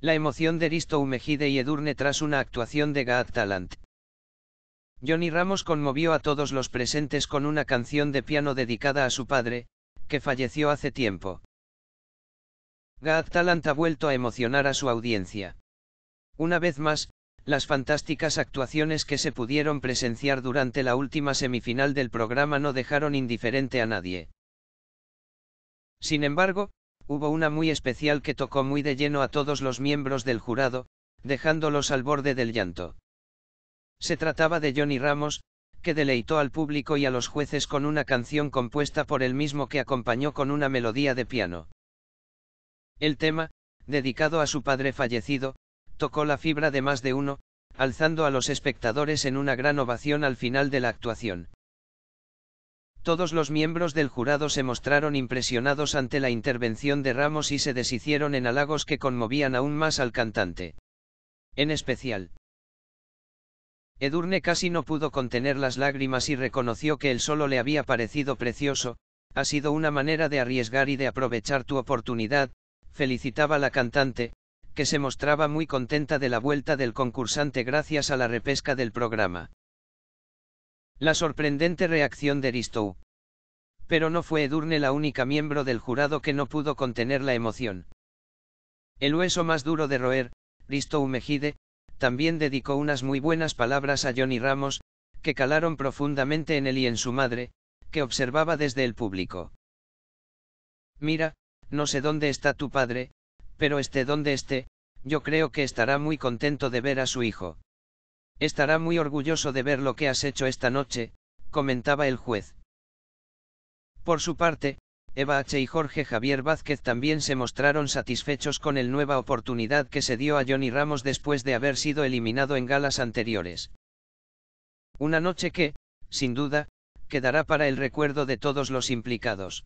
La emoción de Risto Umejide y Edurne tras una actuación de Gaat Talant. Johnny Ramos conmovió a todos los presentes con una canción de piano dedicada a su padre, que falleció hace tiempo. Gaat Talant ha vuelto a emocionar a su audiencia. Una vez más, las fantásticas actuaciones que se pudieron presenciar durante la última semifinal del programa no dejaron indiferente a nadie. Sin embargo, hubo una muy especial que tocó muy de lleno a todos los miembros del jurado, dejándolos al borde del llanto. Se trataba de Johnny Ramos, que deleitó al público y a los jueces con una canción compuesta por él mismo que acompañó con una melodía de piano. El tema, dedicado a su padre fallecido, tocó la fibra de más de uno, alzando a los espectadores en una gran ovación al final de la actuación. Todos los miembros del jurado se mostraron impresionados ante la intervención de Ramos y se deshicieron en halagos que conmovían aún más al cantante. En especial. Edurne casi no pudo contener las lágrimas y reconoció que él solo le había parecido precioso, ha sido una manera de arriesgar y de aprovechar tu oportunidad, felicitaba la cantante, que se mostraba muy contenta de la vuelta del concursante gracias a la repesca del programa. La sorprendente reacción de Ristou, Pero no fue Edurne la única miembro del jurado que no pudo contener la emoción. El hueso más duro de roer, Ristou Mejide, también dedicó unas muy buenas palabras a Johnny Ramos, que calaron profundamente en él y en su madre, que observaba desde el público. Mira, no sé dónde está tu padre, pero esté donde esté, yo creo que estará muy contento de ver a su hijo. Estará muy orgulloso de ver lo que has hecho esta noche, comentaba el juez. Por su parte, Eva H. y Jorge Javier Vázquez también se mostraron satisfechos con el nueva oportunidad que se dio a Johnny Ramos después de haber sido eliminado en galas anteriores. Una noche que, sin duda, quedará para el recuerdo de todos los implicados.